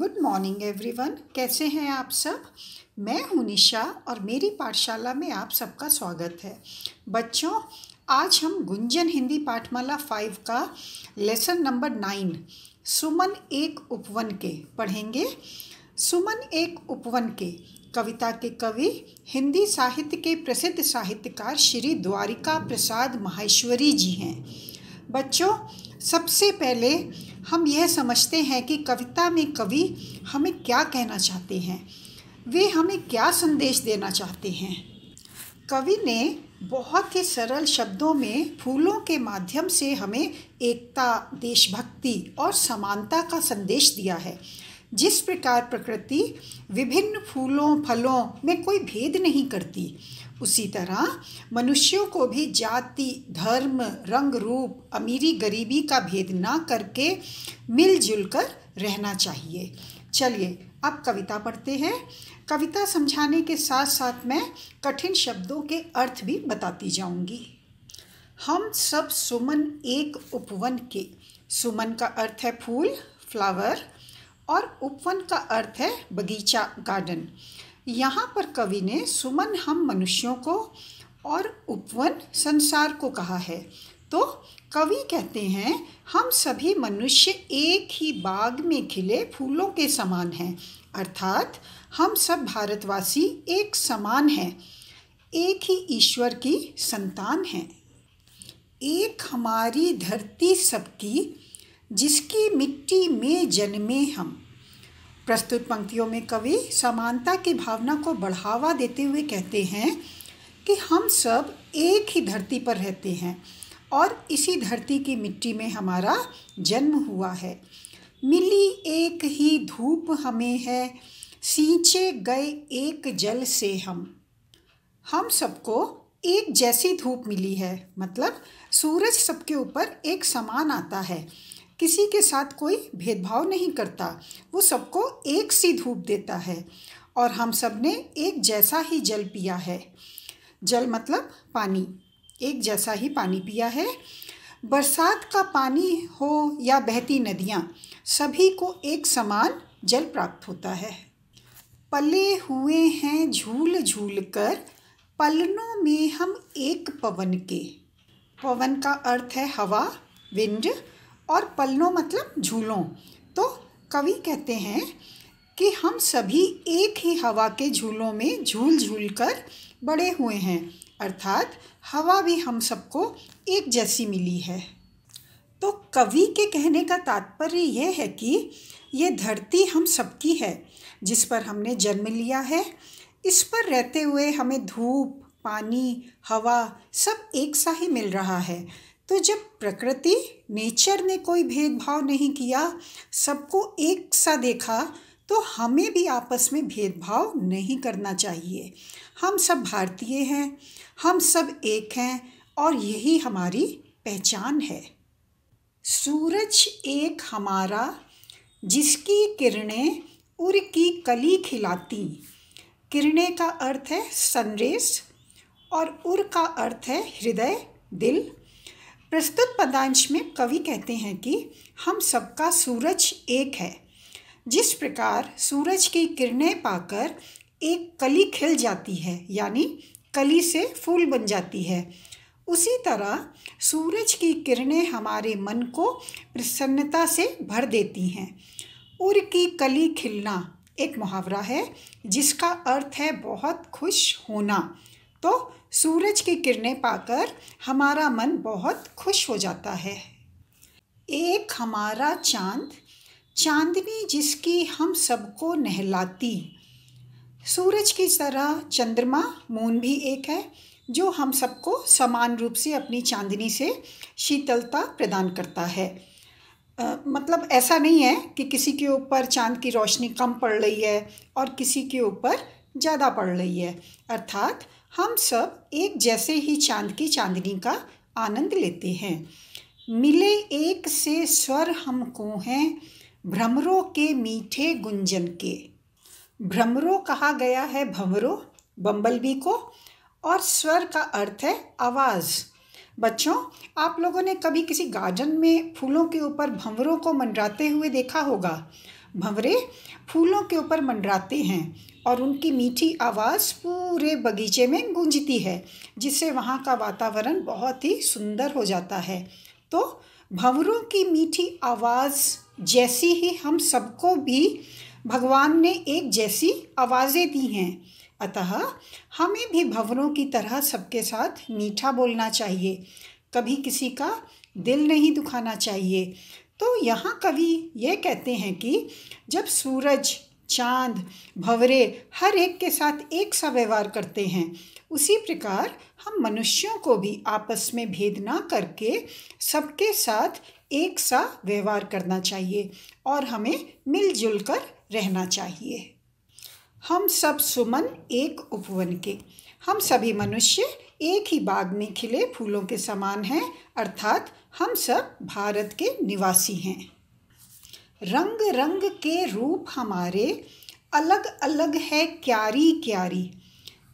good morning everyone कैसे हैं आप सब मैं हूं निशा और मेरी पाठशाला में आप सबका स्वागत है बच्चों आज हम गुंजन हिंदी पाठमाला फाइव का लेसन नंबर नाइन सुमन एक उपवन के पढ़ेंगे सुमन एक उपवन के कविता के कवि हिंदी साहित्य के प्रसिद्ध साहित्यकार श्री द्वारिका प्रसाद माहेश्वरी जी हैं बच्चों सबसे पहले हम यह समझते हैं कि कविता में कवि हमें क्या कहना चाहते हैं वे हमें क्या संदेश देना चाहते हैं कवि ने बहुत ही सरल शब्दों में फूलों के माध्यम से हमें एकता देशभक्ति और समानता का संदेश दिया है जिस प्रकार प्रकृति विभिन्न फूलों फलों में कोई भेद नहीं करती उसी तरह मनुष्यों को भी जाति धर्म रंग रूप अमीरी गरीबी का भेद ना करके मिलजुल कर रहना चाहिए चलिए अब कविता पढ़ते हैं कविता समझाने के साथ साथ मैं कठिन शब्दों के अर्थ भी बताती जाऊंगी हम सब सुमन एक उपवन के सुमन का अर्थ है फूल फ्लावर और उपवन का अर्थ है बगीचा गार्डन यहाँ पर कवि ने सुमन हम मनुष्यों को और उपवन संसार को कहा है तो कवि कहते हैं हम सभी मनुष्य एक ही बाग में खिले फूलों के समान हैं अर्थात हम सब भारतवासी एक समान हैं एक ही ईश्वर की संतान हैं एक हमारी धरती सबकी जिसकी मिट्टी में जन्मे हम प्रस्तुत पंक्तियों में कवि समानता की भावना को बढ़ावा देते हुए कहते हैं कि हम सब एक ही धरती पर रहते हैं और इसी धरती की मिट्टी में हमारा जन्म हुआ है मिली एक ही धूप हमें है सींचे गए एक जल से हम हम सबको एक जैसी धूप मिली है मतलब सूरज सबके ऊपर एक समान आता है किसी के साथ कोई भेदभाव नहीं करता वो सबको एक सी धूप देता है और हम सब ने एक जैसा ही जल पिया है जल मतलब पानी एक जैसा ही पानी पिया है बरसात का पानी हो या बहती नदियाँ सभी को एक समान जल प्राप्त होता है पले हुए हैं झूल झूल कर पलनों में हम एक पवन के पवन का अर्थ है हवा विंड और पल्लों मतलब झूलों तो कवि कहते हैं कि हम सभी एक ही हवा के झूलों में झूल झूल कर बड़े हुए हैं अर्थात हवा भी हम सबको एक जैसी मिली है तो कवि के कहने का तात्पर्य यह है कि ये धरती हम सबकी है जिस पर हमने जन्म लिया है इस पर रहते हुए हमें धूप पानी हवा सब एक सा ही मिल रहा है तो जब प्रकृति नेचर ने कोई भेदभाव नहीं किया सबको एक सा देखा तो हमें भी आपस में भेदभाव नहीं करना चाहिए हम सब भारतीय हैं हम सब एक हैं और यही हमारी पहचान है सूरज एक हमारा जिसकी किरणें उर की कली खिलाती किरणें का अर्थ है सनरेस और उर का अर्थ है हृदय दिल प्रस्तुत पदांश में कवि कहते हैं कि हम सबका सूरज एक है जिस प्रकार सूरज की किरणें पाकर एक कली खिल जाती है यानी कली से फूल बन जाती है उसी तरह सूरज की किरणें हमारे मन को प्रसन्नता से भर देती हैं उर की कली खिलना एक मुहावरा है जिसका अर्थ है बहुत खुश होना तो सूरज की किरणें पाकर हमारा मन बहुत खुश हो जाता है एक हमारा चांद चांदनी जिसकी हम सबको नहलाती सूरज की तरह चंद्रमा मून भी एक है जो हम सबको समान रूप से अपनी चांदनी से शीतलता प्रदान करता है आ, मतलब ऐसा नहीं है कि किसी के ऊपर चांद की रोशनी कम पड़ रही है और किसी के ऊपर ज़्यादा पड़ रही है अर्थात हम सब एक जैसे ही चांद की चांदनी का आनंद लेते हैं मिले एक से स्वर हमको हैं भ्रमरों के मीठे गुंजन के भ्रमरों कहा गया है भंवरों बम्बलबी को और स्वर का अर्थ है आवाज़ बच्चों आप लोगों ने कभी किसी गार्डन में फूलों के ऊपर भंवरों को मंडराते हुए देखा होगा भंवरे फूलों के ऊपर मंडराते हैं और उनकी मीठी आवाज़ पूरे बगीचे में गूंजती है जिससे वहाँ का वातावरण बहुत ही सुंदर हो जाता है तो भंवरों की मीठी आवाज़ जैसी ही हम सबको भी भगवान ने एक जैसी आवाज़ें दी हैं अतः हमें भी भंवरों की तरह सबके साथ मीठा बोलना चाहिए कभी किसी का दिल नहीं दुखाना चाहिए तो यहाँ कवि ये कहते हैं कि जब सूरज चांद भंवरे हर एक के साथ एक सा व्यवहार करते हैं उसी प्रकार हम मनुष्यों को भी आपस में भेद ना करके सबके साथ एक सा व्यवहार करना चाहिए और हमें मिलजुल कर रहना चाहिए हम सब सुमन एक उपवन के हम सभी मनुष्य एक ही बाग में खिले फूलों के समान हैं अर्थात हम सब भारत के निवासी हैं रंग रंग के रूप हमारे अलग अलग है क्यारी क्यारी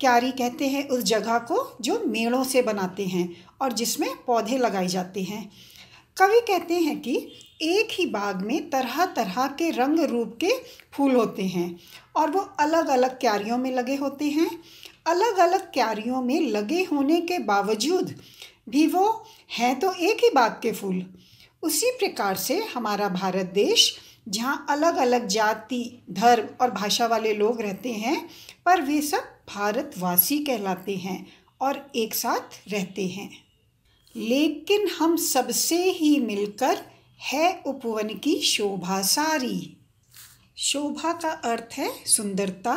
क्यारी कहते हैं उस जगह को जो मेड़ों से बनाते हैं और जिसमें पौधे लगाए जाते हैं कवि कहते हैं कि एक ही बाग में तरह तरह के रंग रूप के फूल होते हैं और वो अलग अलग क्यारियों में लगे होते हैं अलग अलग क्यारियों में लगे होने के बावजूद भी वो हैं तो एक ही बाग के फूल उसी प्रकार से हमारा भारत देश जहाँ अलग अलग जाति धर्म और भाषा वाले लोग रहते हैं पर वे सब भारतवासी कहलाते हैं और एक साथ रहते हैं लेकिन हम सबसे ही मिलकर है उपवन की शोभा सारी शोभा का अर्थ है सुंदरता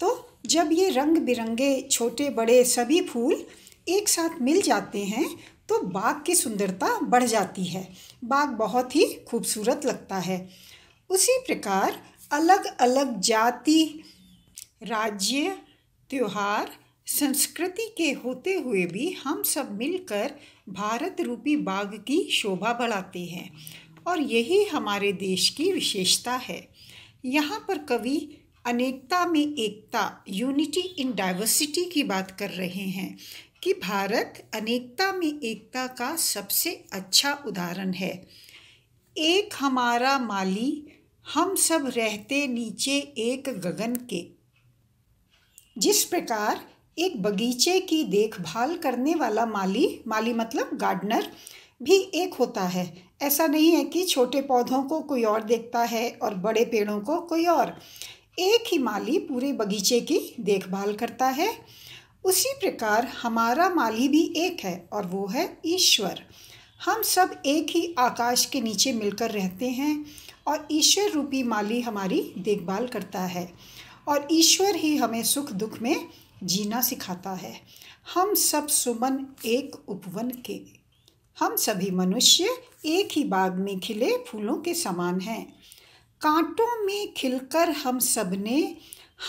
तो जब ये रंग बिरंगे छोटे बड़े सभी फूल एक साथ मिल जाते हैं तो बाग की सुंदरता बढ़ जाती है बाग बहुत ही खूबसूरत लगता है उसी प्रकार अलग अलग जाति राज्य त्यौहार संस्कृति के होते हुए भी हम सब मिलकर भारत रूपी बाग की शोभा बढ़ाते हैं और यही हमारे देश की विशेषता है यहाँ पर कवि अनेकता में एकता यूनिटी इन डाइवर्सिटी की बात कर रहे हैं कि भारत अनेकता में एकता का सबसे अच्छा उदाहरण है एक हमारा माली हम सब रहते नीचे एक गगन के जिस प्रकार एक बगीचे की देखभाल करने वाला माली माली मतलब गार्डनर भी एक होता है ऐसा नहीं है कि छोटे पौधों को कोई और देखता है और बड़े पेड़ों को कोई और एक ही माली पूरे बगीचे की देखभाल करता है उसी प्रकार हमारा माली भी एक है और वो है ईश्वर हम सब एक ही आकाश के नीचे मिलकर रहते हैं और ईश्वर रूपी माली हमारी देखभाल करता है और ईश्वर ही हमें सुख दुख में जीना सिखाता है हम सब सुमन एक उपवन के हम सभी मनुष्य एक ही बाग में खिले फूलों के समान हैं कांटों में खिलकर हम सबने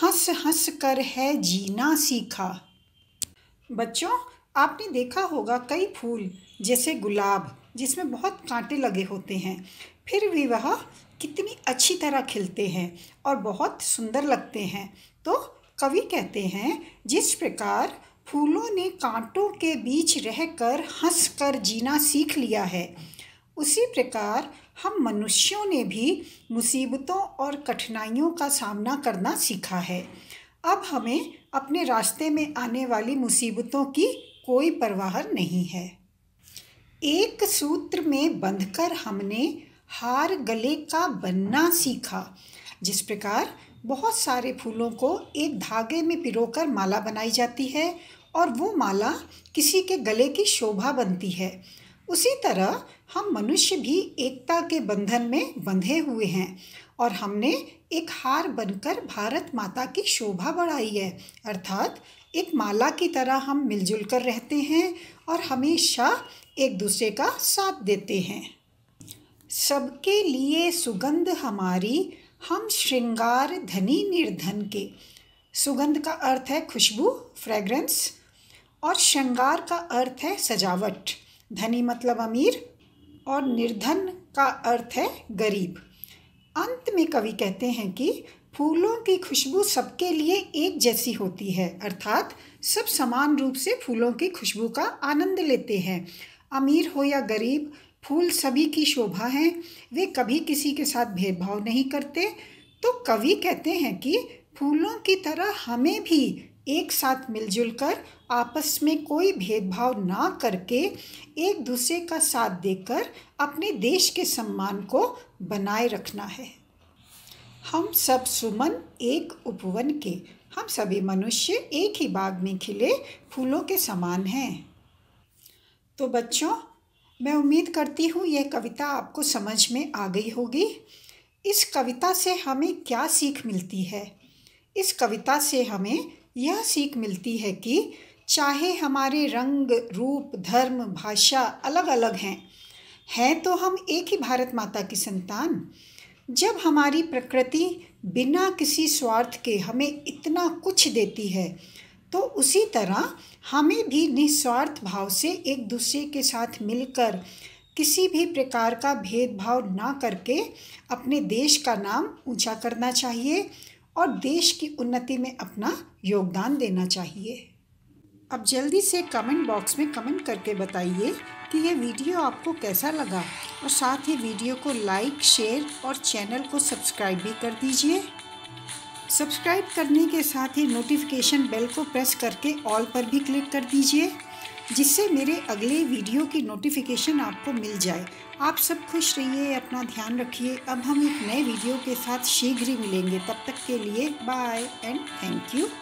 हंस हंस कर है जीना सीखा बच्चों आपने देखा होगा कई फूल जैसे गुलाब जिसमें बहुत कांटे लगे होते हैं फिर भी वह कितनी अच्छी तरह खिलते हैं और बहुत सुंदर लगते हैं तो कवि कहते हैं जिस प्रकार फूलों ने कांटों के बीच रहकर हंसकर जीना सीख लिया है उसी प्रकार हम मनुष्यों ने भी मुसीबतों और कठिनाइयों का सामना करना सीखा है अब हमें अपने रास्ते में आने वाली मुसीबतों की कोई परवाह नहीं है एक सूत्र में बंधकर हमने हार गले का बनना सीखा जिस प्रकार बहुत सारे फूलों को एक धागे में पिरोकर माला बनाई जाती है और वो माला किसी के गले की शोभा बनती है उसी तरह हम मनुष्य भी एकता के बंधन में बंधे हुए हैं और हमने एक हार बनकर भारत माता की शोभा बढ़ाई है अर्थात एक माला की तरह हम मिलजुल कर रहते हैं और हमेशा एक दूसरे का साथ देते हैं सबके लिए सुगंध हमारी हम श्रृंगार धनी निर्धन के सुगंध का अर्थ है खुशबू फ्रेग्रेंस और श्रृंगार का अर्थ है सजावट धनी मतलब अमीर और निर्धन का अर्थ है गरीब अंत में कवि कहते हैं कि फूलों की खुशबू सबके लिए एक जैसी होती है अर्थात सब समान रूप से फूलों की खुशबू का आनंद लेते हैं अमीर हो या गरीब फूल सभी की शोभा हैं वे कभी किसी के साथ भेदभाव नहीं करते तो कवि कहते हैं कि फूलों की तरह हमें भी एक साथ मिलजुल कर आपस में कोई भेदभाव ना करके एक दूसरे का साथ देकर अपने देश के सम्मान को बनाए रखना है हम सब सुमन एक उपवन के हम सभी मनुष्य एक ही बाग में खिले फूलों के समान हैं तो बच्चों मैं उम्मीद करती हूँ यह कविता आपको समझ में आ गई होगी इस कविता से हमें क्या सीख मिलती है इस कविता से हमें यह सीख मिलती है कि चाहे हमारे रंग रूप धर्म भाषा अलग अलग हैं हैं तो हम एक ही भारत माता की संतान जब हमारी प्रकृति बिना किसी स्वार्थ के हमें इतना कुछ देती है तो उसी तरह हमें भी निस्वार्थ भाव से एक दूसरे के साथ मिलकर किसी भी प्रकार का भेदभाव ना करके अपने देश का नाम ऊंचा करना चाहिए और देश की उन्नति में अपना योगदान देना चाहिए अब जल्दी से कमेंट बॉक्स में कमेंट करके बताइए कि ये वीडियो आपको कैसा लगा और साथ ही वीडियो को लाइक शेयर और चैनल को सब्सक्राइब भी कर दीजिए सब्सक्राइब करने के साथ ही नोटिफिकेशन बेल को प्रेस करके ऑल पर भी क्लिक कर दीजिए जिससे मेरे अगले वीडियो की नोटिफिकेशन आपको मिल जाए आप सब खुश रहिए अपना ध्यान रखिए अब हम एक नए वीडियो के साथ शीघ्र ही मिलेंगे तब तक के लिए बाय एंड थैंक यू